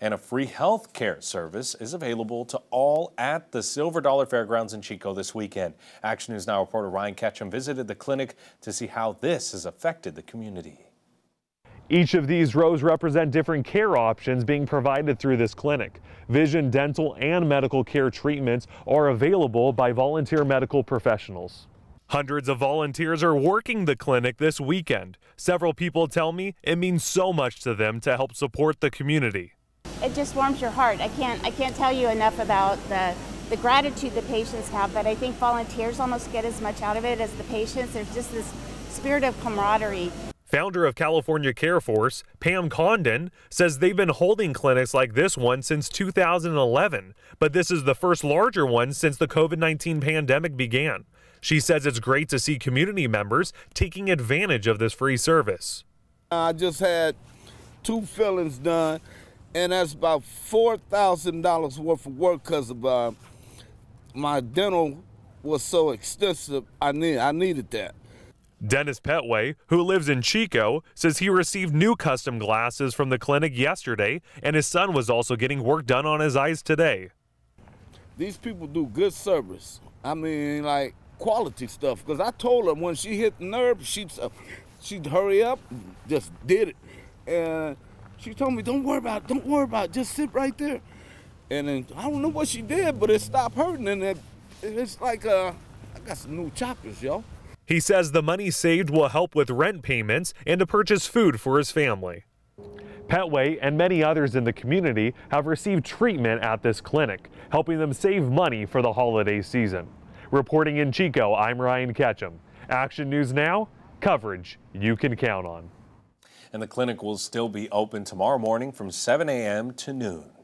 and a free health care service is available to all at the Silver Dollar Fairgrounds in Chico this weekend. Action News Now reporter Ryan Ketchum visited the clinic to see how this has affected the community. Each of these rows represent different care options being provided through this clinic. Vision, dental, and medical care treatments are available by volunteer medical professionals. Hundreds of volunteers are working the clinic this weekend. Several people tell me it means so much to them to help support the community it just warms your heart. I can't I can't tell you enough about the the gratitude the patients have, but I think volunteers almost get as much out of it as the patients. There's just this spirit of camaraderie. Founder of California Care Force, Pam Condon, says they've been holding clinics like this one since 2011, but this is the first larger one since the COVID 19 pandemic began. She says it's great to see community members taking advantage of this free service. I just had two fillings done and that's about four thousand dollars worth of work because of uh, my dental was so extensive. I need I needed that. Dennis Petway, who lives in Chico, says he received new custom glasses from the clinic yesterday, and his son was also getting work done on his eyes today. These people do good service. I mean, like quality stuff. Because I told her when she hit the nerve, she'd, uh, she'd hurry up, just did it. And she told me, don't worry about it, don't worry about it, just sit right there. And then I don't know what she did, but it stopped hurting. And it, it's like, uh, I got some new choppers, yo. He says the money saved will help with rent payments and to purchase food for his family. Petway and many others in the community have received treatment at this clinic, helping them save money for the holiday season. Reporting in Chico, I'm Ryan Ketchum. Action News Now, coverage you can count on and the clinic will still be open tomorrow morning from 7 a.m. to noon.